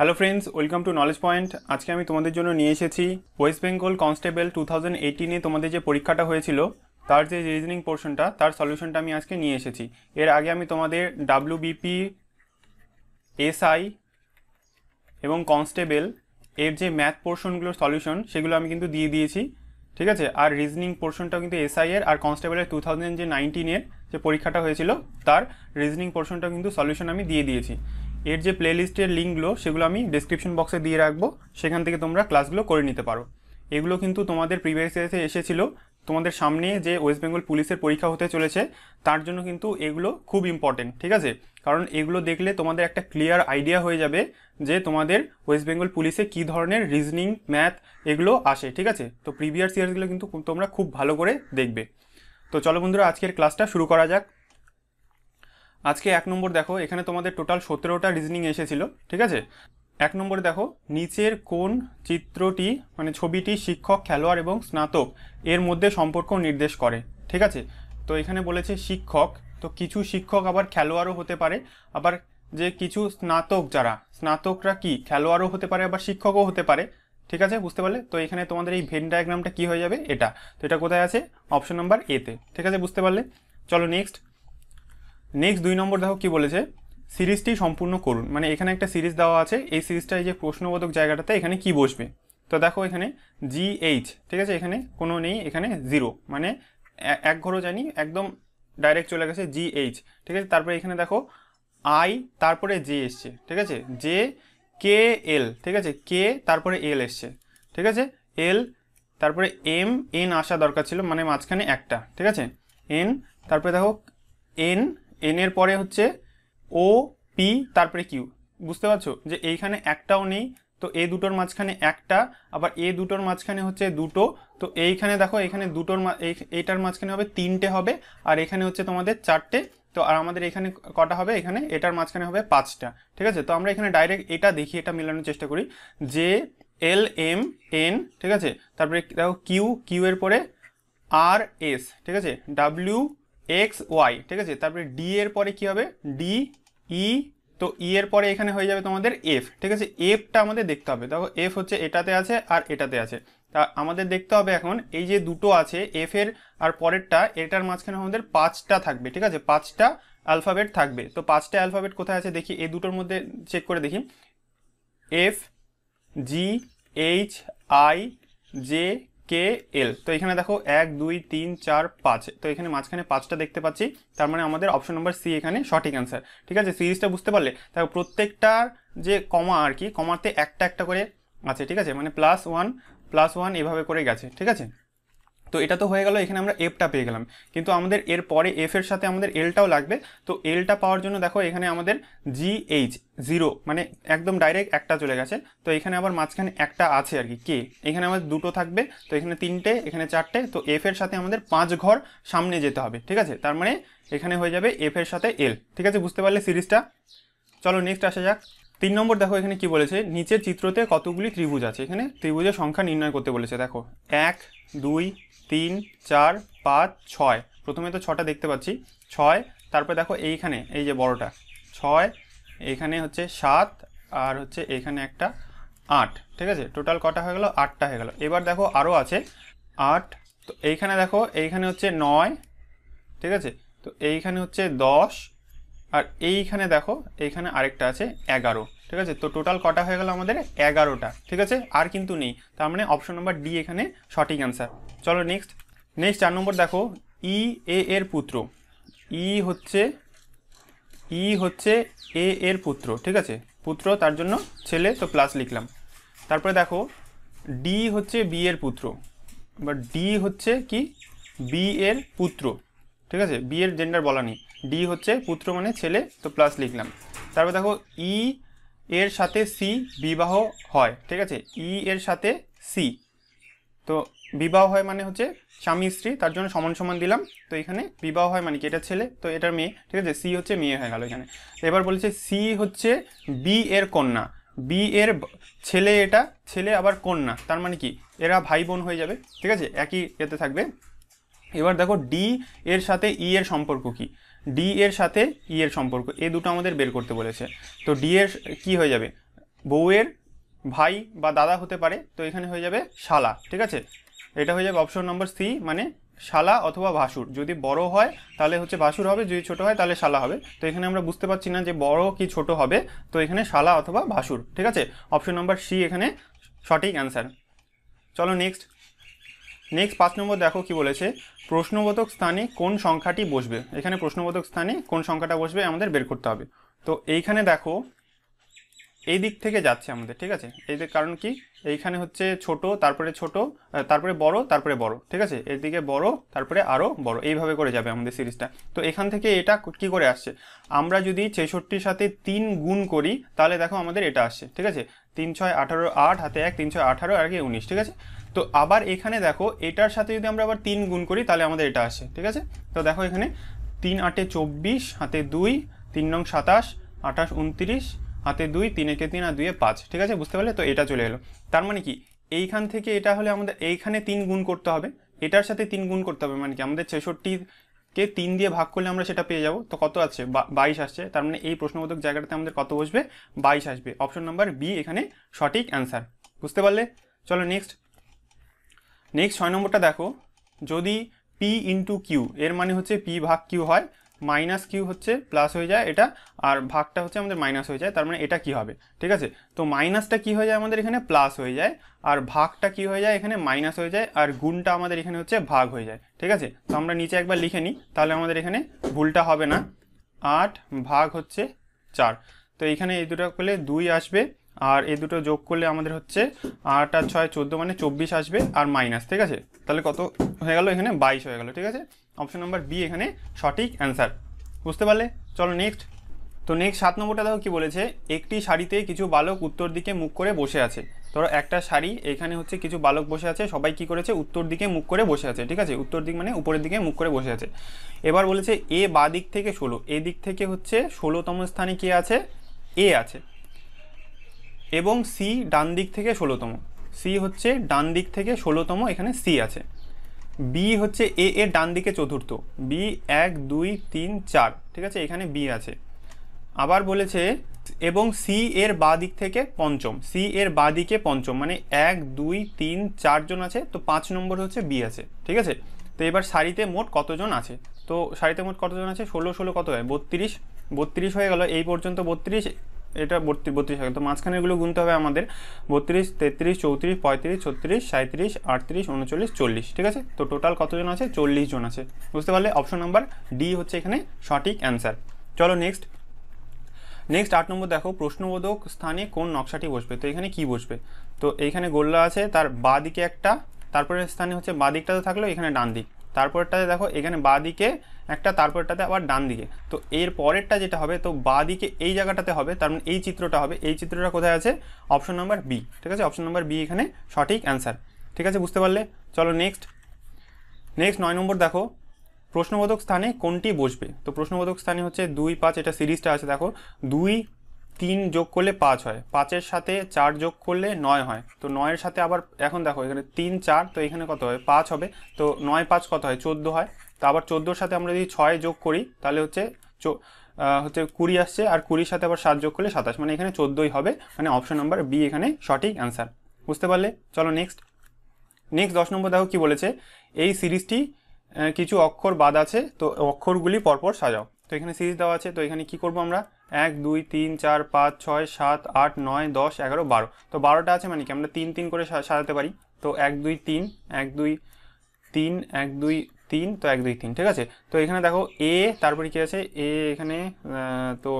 hello friends welcome to knowledge point আজকে আমি তোমাদের জন্য নিয়ে এসেছি West Bengal constable two thousand এইটিনে তোমাদের যে পরীক্ষাটা হয়েছিল তার যে রিজনিং পোর্শনটা তার সলিউশনটা আমি আজকে নিয়ে এসেছি এর আগে আমি তোমাদের ডাব্লিউবিপি এসআই এবং কনস্টেবল এর যে ম্যাথ পোর্শনগুলোর সলিউশন সেগুলো আমি কিন্তু দিয়ে দিয়েছি ঠিক আছে আর রিজনিং পোর্শনটাও কিন্তু এসআই এর আর কনস্টেবলের টু থাউজেন্ড যে নাইনটিনের যে পরীক্ষাটা হয়েছিল তার রিজনিং পোর্শনটাও কিন্তু সলিউশন আমি দিয়ে দিয়েছি এর যে প্লেলিস্টের লিঙ্কগুলো সেগুলো আমি ডিসক্রিপশন বক্সে দিয়ে রাখবো সেখান থেকে তোমরা ক্লাসগুলো করে নিতে পারো এগুলো কিন্তু তোমাদের প্রিভিয়াস ইয়ার্সে এসেছিলো তোমাদের সামনে যে ওয়েস্ট বেঙ্গল পুলিশের পরীক্ষা হতে চলেছে তার জন্য কিন্তু এগুলো খুব ইম্পর্টেন্ট ঠিক আছে কারণ এগুলো দেখলে তোমাদের একটা ক্লিয়ার আইডিয়া হয়ে যাবে যে তোমাদের ওয়েস্ট বেঙ্গল পুলিশে কী ধরনের রিজনিং ম্যাথ এগুলো আসে ঠিক আছে তো প্রিভিয়াস ইয়ার্সগুলো কিন্তু তোমরা খুব ভালো করে দেখবে তো চলো বন্ধুরা আজকের ক্লাসটা শুরু করা যাক আজকে এক নম্বর দেখো এখানে তোমাদের টোটাল সতেরোটা রিজনিং এসেছিল ঠিক আছে এক নম্বরে দেখো নিচের কোন চিত্রটি মানে ছবিটি শিক্ষক খেলোয়াড় এবং স্নাতক এর মধ্যে সম্পর্ক নির্দেশ করে ঠিক আছে তো এখানে বলেছে শিক্ষক তো কিছু শিক্ষক আবার খেলোয়াড়ও হতে পারে আবার যে কিছু স্নাতক যারা স্নাতকরা কি খেলোয়াড়ও হতে পারে আবার শিক্ষকও হতে পারে ঠিক আছে বুঝতে পারলে তো এখানে তোমাদের এই ভেন ডায়াগ্রামটা কী হয়ে যাবে এটা তো এটা কোথায় আছে অপশন নাম্বার এতে ঠিক আছে বুঝতে পারলে চলো নেক্সট নেক্সট দুই নম্বর দেখো কি বলেছে সিরিজটি সম্পূর্ণ করুন মানে এখানে একটা সিরিজ দেওয়া আছে এই সিরিজটায় যে প্রশ্নবোধক জায়গাটাতে এখানে কি বসবে তো দেখো এখানে জি এইচ ঠিক আছে এখানে কোনো নেই এখানে জিরো মানে এক ঘরও জানি একদম ডাইরেক্ট চলে গেছে জি এইচ ঠিক আছে তারপরে এখানে দেখো আই তারপরে জে এসছে ঠিক আছে জে কে এল ঠিক আছে কে তারপরে এল এসছে ঠিক আছে এল তারপরে এম এন আসা দরকার ছিল মানে মাঝখানে একটা ঠিক আছে এন তারপরে দেখো এন এন এর পরে হচ্ছে ও পি তারপরে কিউ বুঝতে পারছো যে এইখানে একটাও নেই তো এ দুটোর মাঝখানে একটা আবার এ দুটোর মাঝখানে হচ্ছে দুটো তো এইখানে দেখো এখানে দুটোর এইটার মাঝখানে হবে তিনটে হবে আর এখানে হচ্ছে তোমাদের চারটে তো আর আমাদের এখানে কটা হবে এখানে এটার মাঝখানে হবে পাঁচটা ঠিক আছে তো আমরা এখানে ডাইরেক্ট এটা দেখি এটা মেলানোর চেষ্টা করি যে এল এম এন ঠিক আছে তারপরে দেখো কিউ কিউ এর পরে আর এস ঠিক আছে ডাব্লিউ এক্স ওয়াই ঠিক আছে তারপরে ডি এর পরে কি হবে ডি ই e, তো ই e এর পরে এখানে হয়ে যাবে তোমাদের এফ ঠিক আছে এফটা আমাদের দেখতে হবে দেখো এফ হচ্ছে এটাতে আছে আর এটাতে আছে তা আমাদের দেখতে হবে এখন এই যে দুটো আছে এফ এর আর পরেরটা এটার মাঝখানে আমাদের পাঁচটা থাকবে ঠিক আছে পাঁচটা অ্যালফাবেট থাকবে তো পাঁচটা অ্যালফাবেট কোথায় আছে দেখি এই দুটোর মধ্যে চেক করে দেখি F G H I J K L তো এখানে দেখো এক দুই তিন চার পাঁচ তো এখানে মাঝখানে পাঁচটা দেখতে পাচ্ছি তার মানে আমাদের অপশন নম্বর সি এখানে সঠিক অ্যান্সার ঠিক আছে সিরিজটা বুঝতে পারলে তার প্রত্যেকটার যে কমা আর কি কমাতে একটা একটা করে আছে ঠিক আছে মানে প্লাস ওয়ান প্লাস ওয়ান এভাবে করে গেছে ঠিক আছে তো এটা তো হয়ে গেল এখানে আমরা এফটা পেয়ে গেলাম কিন্তু আমাদের এর পরে এফ এর সাথে আমাদের এলটাও লাগবে তো এলটা পাওয়ার জন্য দেখো এখানে আমাদের জি এইচ জিরো মানে একদম ডাইরেক্ট একটা চলে গেছে তো এখানে আবার মাঝখানে একটা আছে আর কি কে এখানে আমাদের দুটো থাকবে তো এখানে তিনটে এখানে চারটে তো এফ এর সাথে আমাদের পাঁচ ঘর সামনে যেতে হবে ঠিক আছে তার মানে এখানে হয়ে যাবে এফ এর সাথে এল ঠিক আছে বুঝতে পারলে সিরিজটা চলো নেক্সট আসা যাক তিন নম্বর দেখো এখানে কি বলেছে নিচের চিত্রতে কতগুলি ত্রিভুজ আছে এখানে ত্রিভুজের সংখ্যা নির্ণয় করতে বলেছে দেখো এক দুই তিন চার পাঁচ ছয় প্রথমে তো ছটা দেখতে পাচ্ছি ছয় তারপরে দেখো এইখানে এই যে বড়টা ছয় এখানে হচ্ছে সাত আর হচ্ছে এখানে একটা আট ঠিক আছে টোটাল কটা হয়ে গেল আটটা হয়ে গেল এবার দেখো আরও আছে আট তো এইখানে দেখো এইখানে হচ্ছে নয় ঠিক আছে তো এইখানে হচ্ছে দশ আর এইখানে দেখো এইখানে আরেকটা আছে এগারো ঠিক আছে তো টোটাল কটা হয়ে গেল আমাদের এগারোটা ঠিক আছে আর কিন্তু নেই তার মানে অপশন নম্বর ডি এখানে সঠিক অ্যান্সার চলো নেক্সট নেক্সট চার নম্বর দেখো ই e, এ এর পুত্র ই e হচ্ছে ই e হচ্ছে এ এর পুত্র ঠিক আছে পুত্র তার জন্য ছেলে তো প্লাস লিখলাম তারপরে দেখো ডি হচ্ছে বি এর পুত্র বা ডি হচ্ছে কি বি এর পুত্র ঠিক আছে বি এর জেন্ডার বলা নেই ডি হচ্ছে পুত্র মানে ছেলে তো প্লাস লিখলাম তারপর দেখো ই এর সাথে সি বিবাহ হয় ঠিক আছে ই এর সাথে সি তো বিবাহ হয় মানে হচ্ছে স্বামী স্ত্রী তার জন্য সমান সমান দিলাম তো এখানে বিবাহ হয় মানে কি এটা ছেলে তো এটার মেয়ে ঠিক আছে সি হচ্ছে মেয়ে হয়ে গেল এখানে এবার বলেছে সি হচ্ছে বি এর কন্যা বি এর ছেলে এটা ছেলে আবার কন্যা তার মানে কি এরা ভাই বোন হয়ে যাবে ঠিক আছে একই এতে থাকবে এবার দেখো ডি এর সাথে ই e এর সম্পর্ক কি ডি এর সাথে ই e এর সম্পর্ক এ দুটো আমাদের বের করতে বলেছে তো ডি এর কী হয়ে যাবে বউয়ের ভাই বা দাদা হতে পারে তো এখানে হয়ে যাবে শালা ঠিক আছে এটা হয়ে যাবে অপশন নম্বর সি মানে শালা অথবা ভাসুর যদি বড় হয় তাহলে হচ্ছে ভাসুর হবে যদি ছোট হয় তাহলে শালা হবে তো এখানে আমরা বুঝতে পারছি না যে বড় কি ছোট হবে তো এখানে শালা অথবা ভাসুর ঠিক আছে অপশন নম্বর সি এখানে সঠিক অ্যান্সার চলো নেক্সট নেক্সট পাঁচ নম্বর দেখো কি বলেছে প্রশ্নবোধক স্থানে কোন সংখ্যাটি বসবে এখানে প্রশ্নবোধক স্থানে কোন সংখ্যাটা বসবে আমাদের বের করতে হবে তো এইখানে দেখো এই দিক থেকে যাচ্ছে আমাদের ঠিক আছে এই কারণ কি এইখানে হচ্ছে ছোট তারপরে ছোট তারপরে বড় তারপরে বড় ঠিক আছে এদিকে বড় তারপরে আরও বড় এইভাবে করে যাবে আমাদের সিরিজটা তো এখান থেকে এটা কি করে আসছে আমরা যদি ছেষট্টির সাথে তিন গুণ করি তাহলে দেখো আমাদের এটা আসছে ঠিক আছে তিন ছয় আঠারো আট হাতে এক তিন ছয় আঠারো আর কি উনিশ ঠিক আছে তো আবার এখানে দেখো এটার সাথে যদি আমরা আবার তিন গুণ করি তাহলে আমাদের এটা আসে ঠিক আছে তো দেখো এখানে তিন আটে চব্বিশ হাতে দুই তিন নং সাতাশ আঠাশ উনত্রিশ হাতে দুই তিন একে তিন আর দুয়ে পাঁচ ঠিক আছে বুঝতে পারলে তো এটা চলে এলো তার মানে কি এইখান থেকে এটা হলে আমাদের এইখানে তিন গুণ করতে হবে এটার সাথে তিন গুণ করতে হবে মানে কি আমাদের ছেষট্টিকে তিন দিয়ে ভাগ করলে আমরা সেটা পেয়ে যাব তো কত আছে বাইশ আসছে তার মানে এই প্রশ্নবোধক জায়গাটাতে আমাদের কত বসবে বাইশ আসবে অপশন নাম্বার বি এখানে সঠিক অ্যান্সার বুঝতে পারলে চলো নেক্সট নেক্সট ছয় নম্বরটা দেখো যদি পি ইন্টু কিউ এর মানে হচ্ছে পি ভাগ কিউ হয় মাইনাস কিউ হচ্ছে প্লাস হয়ে যায় এটা আর ভাগটা হচ্ছে আমাদের মাইনাস হয়ে যায় তার মানে এটা কি হবে ঠিক আছে তো মাইনাসটা কি হয়ে যায় আমাদের এখানে প্লাস হয়ে যায় আর ভাগটা কি হয়ে যায় এখানে মাইনাস হয়ে যায় আর গুণটা আমাদের এখানে হচ্ছে ভাগ হয়ে যায় ঠিক আছে তো আমরা নিচে একবার লিখে নিই তাহলে আমাদের এখানে ভুলটা হবে না আট ভাগ হচ্ছে চার তো এখানে এই দুটো করলে দুই আসবে আর এই দুটো যোগ করলে আমাদের হচ্ছে আট আর ছয় চোদ্দো মানে চব্বিশ আসবে আর মাইনাস ঠিক আছে তাহলে কত হয়ে গেল এখানে বাইশ হয়ে গেল ঠিক আছে অপশন নাম্বার বি এখানে সঠিক অ্যান্সার বুঝতে পারলে চলো নেক্সট তো নেক্সট সাত নম্বরটা দেখো কী বলেছে একটি শাড়িতে কিছু বালক উত্তর দিকে মুখ করে বসে আছে ধরো একটা শাড়ি এখানে হচ্ছে কিছু বালক বসে আছে সবাই কি করেছে উত্তর দিকে মুখ করে বসে আছে ঠিক আছে উত্তর দিক মানে উপরের দিকে মুখ করে বসে আছে এবার বলেছে এ বা দিক থেকে ষোলো এ দিক থেকে হচ্ছে ষোলোতম স্থানে কে আছে এ আছে এবং সি ডান দিক থেকে ষোলোতম সি হচ্ছে ডান দিক থেকে ষোলোতম এখানে সি আছে বি হচ্ছে এ এর ডান দিকে চতুর্থ বি এক দুই তিন চার ঠিক আছে এখানে বি আছে আবার বলেছে এবং সি এর বা দিক থেকে পঞ্চম সি এর বা দিকে পঞ্চম মানে এক দুই তিন চারজন আছে তো পাঁচ নম্বর হচ্ছে বি আছে ঠিক আছে তো এবার সারিতে মোট কতজন আছে তো সারিতে মোট কতজন আছে ষোলো ষোলো কত হয় বত্রিশ বত্রিশ হয়ে গেল এই পর্যন্ত বত্রিশ এটা বত্রিশ বত্রিশ থাকে তো মাঝখানে এগুলো গুনতে হবে আমাদের বত্রিশ তেত্রিশ চৌত্রিশ পঁয়ত্রিশ ছত্রিশ সাঁত্রিশ আটত্রিশ উনচল্লিশ চল্লিশ ঠিক আছে তো টোটাল কতজন আছে চল্লিশ জন আছে বুঝতে পারলে অপশন নাম্বার ডি হচ্ছে এখানে সঠিক অ্যান্সার চলো নেক্সট নেক্সট আট নম্বর দেখো প্রশ্নবোধক স্থানে কোন নকশাটি বসবে তো এখানে কি বসবে তো এইখানে গোল্লা আছে তার বাঁ দিকে একটা তারপরে স্থানে হচ্ছে বাঁ দিকটা তো থাকলো এখানে ডান দিক তারপরেরটাতে দেখো এখানে বাঁ দিকে একটা তারপরেরটাতে আবার ডান দিকে তো এর পরেরটা যেটা হবে তো বাঁ দিকে এই জায়গাটাতে হবে তার মানে এই চিত্রটা হবে এই চিত্রটা কোথায় আছে অপশন নাম্বার বি ঠিক আছে অপশন নাম্বার বি এখানে সঠিক অ্যান্সার ঠিক আছে বুঝতে পারলে চলো নেক্সট নেক্সট নয় নম্বর দেখো প্রশ্নবোধক স্থানে কোনটি বসবে তো প্রশ্নবোধক স্থানে হচ্ছে দুই পাঁচ এটা সিরিজটা আছে দেখো দুই তিন যোগ করলে পাঁচ হয় পাঁচের সাথে চার যোগ করলে নয় হয় তো নয়ের সাথে আবার এখন দেখো এখানে তিন চার তো এখানে কত হয় পাঁচ হবে তো নয় পাঁচ কত হয় চোদ্দো হয় তো আবার চোদ্দোর সাথে আমরা যদি ছয় যোগ করি তাহলে হচ্ছে হচ্ছে কুড়ি আসছে আর কুড়ির সাথে আবার সাত যোগ করলে সাতাশ মানে এখানে চোদ্দোই হবে মানে অপশন নাম্বার বি এখানে সঠিক অ্যান্সার বুঝতে পারলে চলো নেক্সট নেক্সট দশ নম্বর দেখো কি বলেছে এই সিরিজটি কিছু অক্ষর বাদ আছে তো অক্ষরগুলি পরপর সাজাও তো এখানে সিরিজ দেওয়া আছে তো এখানে কি করব আমরা এক দুই তিন চার পাঁচ ছয় সাত আট নয় দশ এগারো বারো তো বারোটা আছে মানে কি আমরা তিন তিন করে সাজাতে পারি তো এক দুই তিন এক দুই তিন এক দুই তিন তো এক দুই তিন ঠিক আছে তো এখানে দেখো এ তারপরে কি আছে এ এখানে তো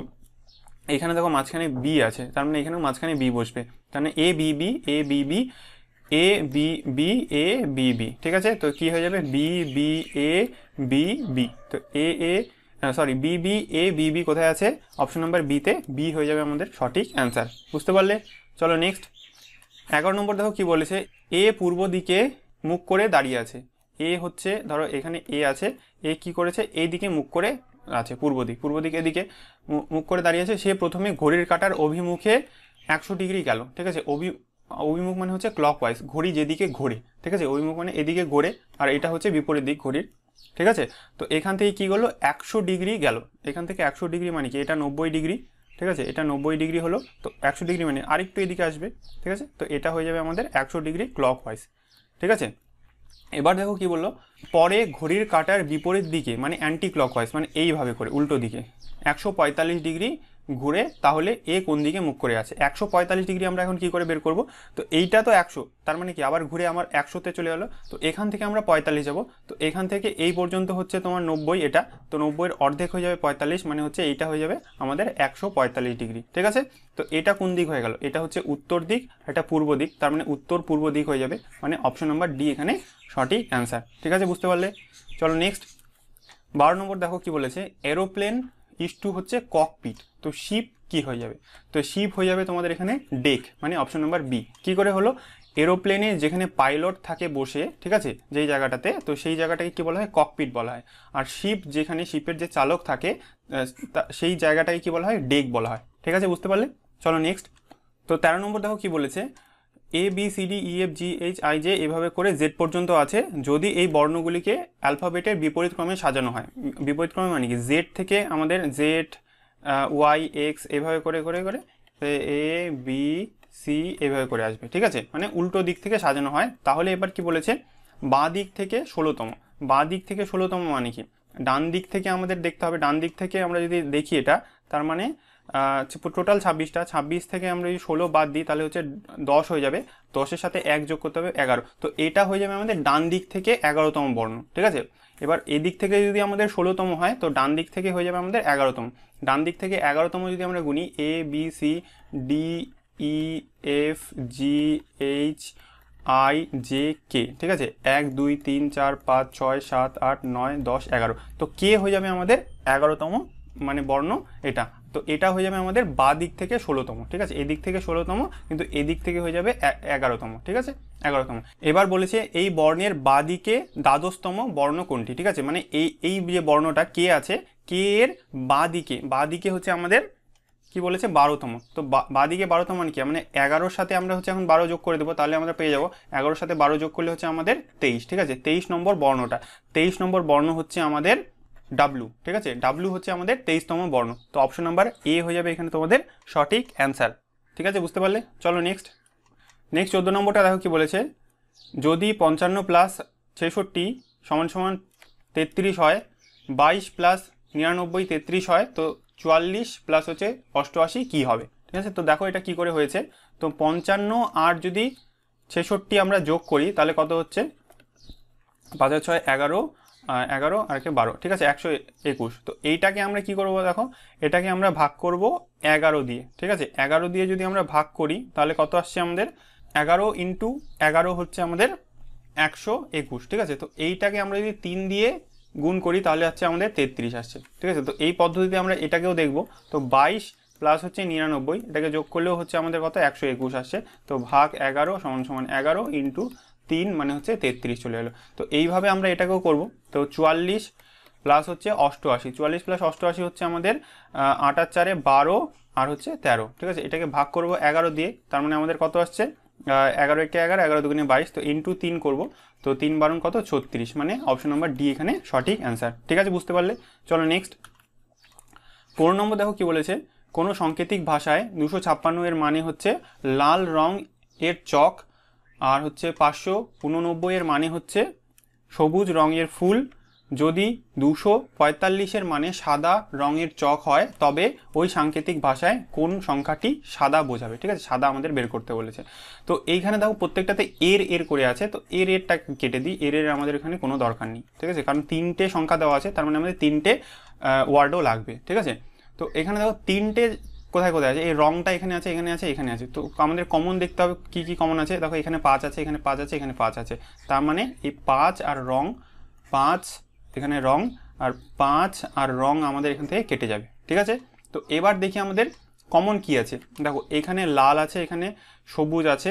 এখানে দেখো মাঝখানে বি আছে তার মানে এখানেও মাঝখানে বি বসবে তার মানে A B B A B B A B B A B B ঠিক আছে তো কি হয়ে যাবে B B A B B তো A A sorry B B A B B কোথায় আছে অপশন নাম্বার বিতে বি হয়ে যাবে আমাদের সঠিক অ্যান্সার বুঝতে পারলে চলো নেক্সট এগারো নম্বর দেখো কি বলেছে এ পূর্ব দিকে মুখ করে দাঁড়িয়ে আছে এ হচ্ছে ধরো এখানে এ আছে এ কি করেছে এই দিকে মুখ করে আছে পূর্ব দিক পূর্ব দিক এদিকে মুখ করে দাঁড়িয়ে আছে সে প্রথমে ঘড়ির কাটার অভিমুখে একশো ডিগ্রি গেল ঠিক আছে অভি অভিমুখ মানে হচ্ছে ক্লক ওয়াইজ ঘড়ি যেদিকে ঘোরে ঠিক আছে অভিমুখ মানে এদিকে ঘোরে আর এটা হচ্ছে বিপরীত দিক ঘড়ির ঠিক আছে তো এখান থেকে কি করলো একশো ডিগ্রি গেল এখান থেকে একশো ডিগ্রি মানে কি এটা নব্বই ডিগ্রি ঠিক আছে এটা নব্বই ডিগ্রি হলো তো একশো ডিগ্রি মানে আরেকটু এদিকে আসবে ঠিক আছে তো এটা হয়ে যাবে আমাদের একশো ডিগ্রি ক্লক ওয়াইজ ঠিক আছে এবার দেখো কি বললো পরে ঘড়ির কাটার বিপরীত দিকে মানে অ্যান্টি ক্লক ওয়াইজ মানে এইভাবে করে উল্টো দিকে একশো ডিগ্রি ঘুরে তাহলে এ কোন দিকে মুখ করে আছে একশো পঁয়তাল্লিশ ডিগ্রি আমরা এখন কি করে বের করব তো এইটা তো একশো তার মানে কি আবার ঘুরে আমার একশোতে চলে গেলো তো এখান থেকে আমরা পঁয়তাল্লিশ যাবো তো এখান থেকে এই পর্যন্ত হচ্ছে তোমার নব্বই এটা তো নব্বইয়ের অর্ধেক হয়ে যাবে পঁয়তাল্লিশ মানে হচ্ছে এইটা হয়ে যাবে আমাদের একশো পঁয়তাল্লিশ ডিগ্রি ঠিক আছে তো এটা কোন দিক হয়ে গেল এটা হচ্ছে উত্তর দিক এটা পূর্ব দিক তার মানে উত্তর পূর্ব দিক হয়ে যাবে মানে অপশন নাম্বার ডি এখানে সঠিক অ্যান্সার ঠিক আছে বুঝতে পারলে চলো নেক্সট বারো নম্বর দেখো কি বলেছে এরোপ্লেন ইস টু হচ্ছে ককপিট তো শিপ কি হয়ে যাবে তো শিপ হয়ে যাবে তোমাদের এখানে ডেক মানে অপশন নাম্বার বি কি করে হলো এরোপ্লেনে যেখানে পাইলট থাকে বসে ঠিক আছে যেই জায়গাটাতে তো সেই জায়গাটাকে কি বলা হয় ককপিট বলা হয় আর শিপ যেখানে শিপের যে চালক থাকে সেই জায়গাটাকে কি বলা হয় ডেক বলা হয় ঠিক আছে বুঝতে পারলে চলো নেক্সট তো তেরো নম্বর দেখো কি বলেছে A B C D E G H I J এভাবে করে জেড পর্যন্ত আছে যদি এই বর্ণগুলিকে অ্যালফাবেটের বিপরীত ক্রমে সাজানো হয় বিপরীত ক্রমে মানে কি জেড থেকে আমাদের জেড ওয়াই এক্স এভাবে করে করে করে এ বি সি এভাবে করে আসবে ঠিক আছে মানে উল্টো দিক থেকে সাজানো হয় তাহলে এবার কি বলেছে বাঁ দিক থেকে ষোলোতম বাঁ দিক থেকে ষোলোতম মানে কি ডান দিক থেকে আমাদের দেখতে হবে ডান দিক থেকে আমরা যদি দেখি এটা তার মানে টোটাল ছাব্বিশটা ছাব্বিশ থেকে আমরা যদি ষোলো বাদ দিই তাহলে হচ্ছে দশ হয়ে যাবে দশের সাথে এক যোগ করতে হবে এগারো তো এটা হয়ে যাবে আমাদের ডান দিক থেকে এগারোতম বর্ণ ঠিক আছে এবার এদিক থেকে যদি আমাদের ষোলোতম হয় তো ডান দিক থেকে হয়ে যাবে আমাদের এগারোতম ডান দিক থেকে এগারোতম যদি আমরা গুনি A B C D E F G H I J K ঠিক আছে এক দুই তিন চার পাঁচ ছয় সাত আট নয় দশ এগারো তো কে হয়ে যাবে আমাদের এগারোতম মানে বর্ণ এটা তো এটা হয়ে যাবে আমাদের বা দিক থেকে ষোলোতম ঠিক আছে এদিক থেকে ষোলোতম কিন্তু এদিক থেকে হয়ে যাবে এগারোতম ঠিক আছে এগারোতম এবার বলেছে এই বর্ণের বা দিকে দ্বাদশতম বর্ণ কোনটি ঠিক আছে মানে এই এই যে বর্ণটা কে আছে কে এর বা দিকে বা দিকে হচ্ছে আমাদের কি বলেছে বারোতম তো বাদিকে বারোতম মানে কি মানে এগারোর সাথে আমরা হচ্ছে এখন বারো যোগ করে দেবো তাহলে আমরা পেয়ে যাবো এগারোর সাথে বারো যোগ করলে হচ্ছে আমাদের তেইশ ঠিক আছে তেইশ নম্বর বর্ণটা তেইশ নম্বর বর্ণ হচ্ছে আমাদের ডাব্লু ঠিক আছে ডাব্লু হচ্ছে আমাদের তেইশতম বর্ণ তো অপশন নাম্বার এ হয়ে যাবে এখানে তোমাদের সঠিক অ্যান্সার ঠিক আছে বুঝতে পারলে চলো নেক্সট নেক্সট চোদ্দো নম্বরটা দেখো কি বলেছে যদি পঞ্চান্ন প্লাস ছেষট্টি সমান সমান তেত্রিশ হয় বাইশ প্লাস নিরানব্বই তেত্রিশ হয় তো চুয়াল্লিশ প্লাস হচ্ছে অষ্টআশি কী হবে ঠিক আছে তো দেখো এটা কি করে হয়েছে তো পঞ্চান্ন আর যদি ছেষট্টি আমরা যোগ করি তাহলে কত হচ্ছে পাঁচ ছয় এগারো এগারো আর একে বারো ঠিক আছে একশো একুশ তো এইটাকে আমরা কি করব দেখো এটাকে আমরা ভাগ করব এগারো দিয়ে ঠিক আছে এগারো দিয়ে যদি আমরা ভাগ করি তাহলে কত আসছে আমাদের এগারো ইন্টু এগারো হচ্ছে আমাদের একশো একুশ ঠিক আছে তো এইটাকে আমরা যদি তিন দিয়ে গুণ করি তাহলে আসছে আমাদের তেত্রিশ আসছে ঠিক আছে তো এই পদ্ধতিতে আমরা এটাকেও দেখব তো বাইশ প্লাস হচ্ছে নিরানব্বই এটাকে যোগ করলেও হচ্ছে আমাদের কত একশো একুশ আসছে তো ভাগ এগারো সমান সমান এগারো ইন্টু তিন মানে হচ্ছে তেত্রিশ চলে এলো তো এইভাবে আমরা এটাকেও করব তো চুয়াল্লিশ প্লাস হচ্ছে অষ্টআশি চুয়াল্লিশ প্লাস অষ্টআশি হচ্ছে আমাদের আটার চারে বারো আর হচ্ছে তেরো ঠিক আছে এটাকে ভাগ করব এগারো দিয়ে তার মানে আমাদের কত আসছে এগারো একটা এগারো এগারো দুগুণে বাইশ তো ইন্টু তিন করবো তো তিন বারণ কত ছত্রিশ মানে অপশন নাম্বার ডি এখানে সঠিক অ্যান্সার ঠিক আছে বুঝতে পারলে চলো নেক্সট কোনো নম্বর দেখো কি বলেছে কোনো সাংকেতিক ভাষায় দুশো ছাপ্পান্ন এর মানে হচ্ছে লাল রং এর চক আর হচ্ছে পাঁচশো এর মানে হচ্ছে সবুজ রঙের ফুল যদি দুশো পঁয়তাল্লিশের মানে সাদা রঙের চক হয় তবে ওই সাংকেতিক ভাষায় কোন সংখ্যাটি সাদা বোঝাবে ঠিক আছে সাদা আমাদের বের করতে বলেছে তো এইখানে দেখো প্রত্যেকটাতে এর এর করে আছে তো এর এরটা কেটে দিই এর এর আমাদের এখানে কোনো দরকার নেই ঠিক আছে কারণ তিনটে সংখ্যা দেওয়া আছে তার মানে আমাদের তিনটে ওয়ার্ডও লাগবে ঠিক আছে তো এখানে দেখো তিনটে কোথায় কোথায় আছে এই রংটা এখানে আছে এখানে আছে এখানে আছে তো আমাদের কমন দেখতে হবে কী কী কমন আছে দেখো এখানে পাঁচ আছে এখানে পাঁচ আছে এখানে পাঁচ আছে তার মানে এই পাঁচ আর রং পাঁচ এখানে রং আর পাঁচ আর রং আমাদের এখান থেকে কেটে যাবে ঠিক আছে তো এবার দেখি আমাদের কমন কি আছে দেখো এখানে লাল আছে এখানে সবুজ আছে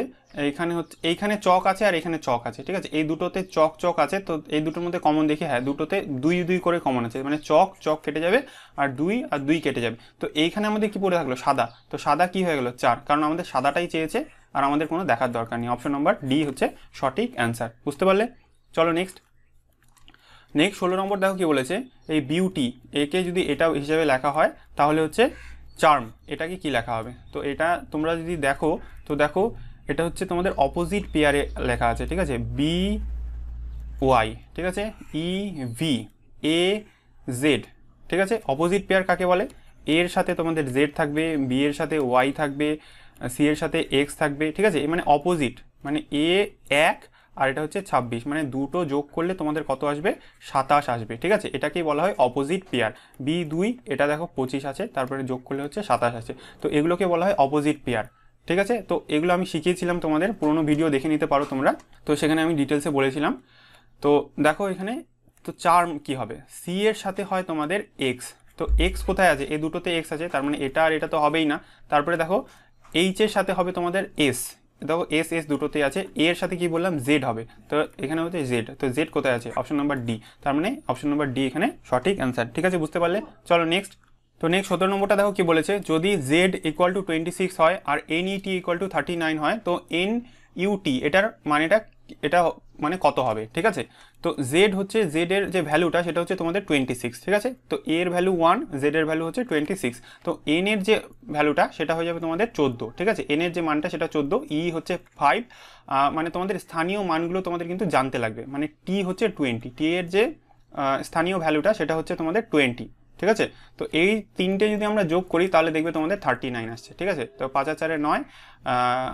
এখানে হচ্ছে এইখানে চক আছে আর এখানে চক আছে ঠিক আছে এই দুটোতে চক চক আছে তো এই দুটোর মধ্যে কমন দেখি হ্যাঁ দুটোতে দুই দুই করে কমন আছে মানে চক চক কেটে যাবে আর দুই আর দুই কেটে যাবে তো এইখানে আমাদের কি পড়ে থাকলো সাদা তো সাদা কি হয়ে গেলো চার কারণ আমাদের সাদাটাই চেয়েছে আর আমাদের কোনো দেখার দরকার নেই অপশন নম্বর ডি হচ্ছে সঠিক অ্যান্সার বুঝতে পারলে চলো নেক্সট নেক্সট ষোলো নম্বর দেখো কি বলেছে এই বিউটি একে যদি এটা হিসেবে লেখা হয় তাহলে হচ্ছে চার্ম এটাকে কি লেখা হবে তো এটা তোমরা যদি দেখো তো দেখো এটা হচ্ছে তোমাদের অপোজিট পেয়ারে লেখা আছে ঠিক আছে বি ওয়াই ঠিক আছে ই ভি এ জেড ঠিক আছে অপোজিট পেয়ার কাকে বলে এর সাথে তোমাদের জেড থাকবে বি এর সাথে ওয়াই থাকবে সি এর সাথে এক্স থাকবে ঠিক আছে মানে অপোজিট মানে এ এক আর এটা হচ্ছে ছাব্বিশ মানে দুটো যোগ করলে তোমাদের কত আসবে সাতাশ আসবে ঠিক আছে এটাকেই বলা হয় অপোজিট পেয়ার বি দুই এটা দেখো পঁচিশ আছে তারপরে যোগ করলে হচ্ছে সাতাশ আছে তো এগুলোকে বলা হয় অপোজিট পেয়ার ঠিক আছে তো এগুলো আমি শিখিয়েছিলাম তোমাদের পুরোনো ভিডিও দেখে নিতে পারো তোমরা তো সেখানে আমি ডিটেলসে বলেছিলাম তো দেখো এখানে তো চার কি হবে সি এর সাথে হয় তোমাদের এক্স তো এক্স কোথায় আছে এই দুটোতে এক্স আছে তার মানে এটা আর এটা তো হবেই না তারপরে দেখো এইচ এর সাথে হবে তোমাদের এস দেখো এস এস দুটোতেই আছে এ এর সাথে কি বললাম জেড হবে তো এখানে হচ্ছে জেড তো জেড কোথায় আছে অপশন নাম্বার ডি তার মানে অপশন নাম্বার ডি এখানে সঠিক অ্যান্সার ঠিক আছে বুঝতে পারলে চলো নেক্সট তো নেক্সট সতেরো নম্বরটা দেখো কি বলেছে যদি Z equal to twenty six হয় আর এন ইটি ইকুয়াল টু থার্টি নাইন হয় তো এন ইউটি এটার মানেটা এটা মানে কত হবে ঠিক আছে তো জেড হচ্ছে জেড এর যে ভ্যালুটা সেটা হচ্ছে তোমাদের টোয়েন্টি সিক্স ঠিক আছে তো এর ভ্যালু ওয়ান জেড এর ভ্যালু হচ্ছে টোয়েন্টি সিক্স তো এন এর যে ভ্যালুটা সেটা হয়ে যাবে তোমাদের চোদ্দো ঠিক আছে এন এর যে মানটা সেটা চোদ্দো ই e হচ্ছে ফাইভ মানে তোমাদের স্থানীয় মানগুলো তোমাদের কিন্তু জানতে লাগবে মানে টি হচ্ছে টোয়েন্টি টি এর যে স্থানীয় ভ্যালুটা সেটা হচ্ছে তোমাদের টোয়েন্টি ঠিক আছে তো এই তিনটে যদি আমরা যোগ করি তাহলে দেখবে তোমাদের থার্টি নাইন আসছে ঠিক আছে তো পাঁচ চারে নয়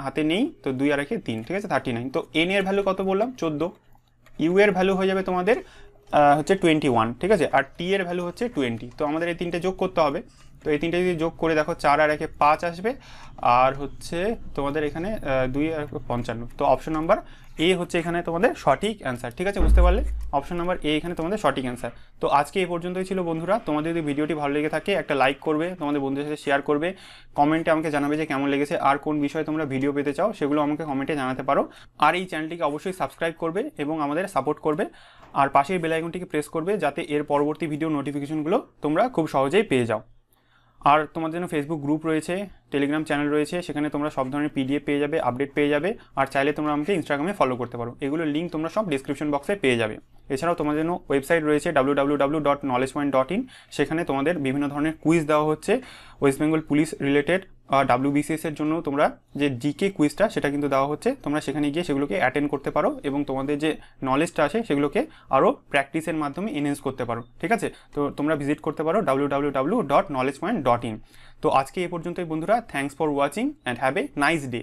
হাতে নেই তো দুই আর একে তিন ঠিক আছে থার্টি নাইন তো এন এর ভ্যালু কত বললাম চোদ্দো ইউ এর ভ্যালু হয়ে যাবে তোমাদের হচ্ছে টোয়েন্টি ওয়ান ঠিক আছে আর টি এর ভ্যালু হচ্ছে টোয়েন্টি তো আমাদের এই তিনটে যোগ করতে হবে তো এই তিনটে যদি যোগ করে দেখো চার আর একে পাঁচ আসবে আর হচ্ছে তোমাদের এখানে দুই আর পঞ্চান্ন তো অপশন নাম্বার এ হচ্ছে এখানে তোমাদের সঠিক অ্যান্সার ঠিক আছে বুঝতে পারলে অপশন নাম্বার এ এখানে তোমাদের সঠিক অ্যান্সার তো আজকে এই পর্যন্তই ছিল বন্ধুরা তোমাদের যদি ভিডিওটি ভালো লেগে থাকে একটা লাইক করবে তোমাদের বন্ধুদের সাথে শেয়ার করবে কমেন্টে আমাকে জানাবে যে কেমন লেগেছে আর কোন বিষয়ে তোমরা ভিডিও পেতে চাও সেগুলো আমাকে কমেন্টে জানাতে পারো আর এই চ্যানেলটিকে অবশ্যই সাবস্ক্রাইব করবে এবং আমাদের সাপোর্ট করবে আর পাশের বেলাইকনটিকে প্রেস করবে যাতে এর পরবর্তী ভিডিও নোটিফিকেশনগুলো তোমরা খুব সহজেই পেয়ে যাও আর তোমাদের জন্য ফেসবুক গ্রুপ রয়েছে টেলিগ্রাম চ্যানেল রয়েছে সেখানে তোমরা সব ধরনের পিডিএফ পেয়ে যাবে আপডেট পেয়ে যাবে আর চাইলে তোমরা আমাকে ইনস্টাগ্রামে ফলো করতে পারো এগুলো লিঙ্ক তোমরা সব ডিসক্রিপশন বক্সে পেয়ে যাবে এছাড়াও তোমাদের জন্য ওয়েবসাইট রয়েছে W dot knowledge point dot in সেখানে তোমাদের বিভিন্ন ধরনের কুইজ দেওয়া হচ্ছে West Bengal police related WBCS এর জন্য তোমরা যে জিকে কুইজটা সেটা কিন্তু দেওয়া হচ্ছে তোমরা সেখানে গিয়ে সেগুলোকে অ্যাটেন্ড করতে পারো এবং তোমাদের যে নলেজটা আছে সেগুলোকে আরও প্র্যাকটিসের মাধ্যমে এনহেন্স করতে পারো ঠিক আছে তো তোমরা ভিজিট করতে পারো W W W dot knowledge point dot in তো আজকে এ পর্যন্তই বন্ধুরা thanks for watching and have a nice day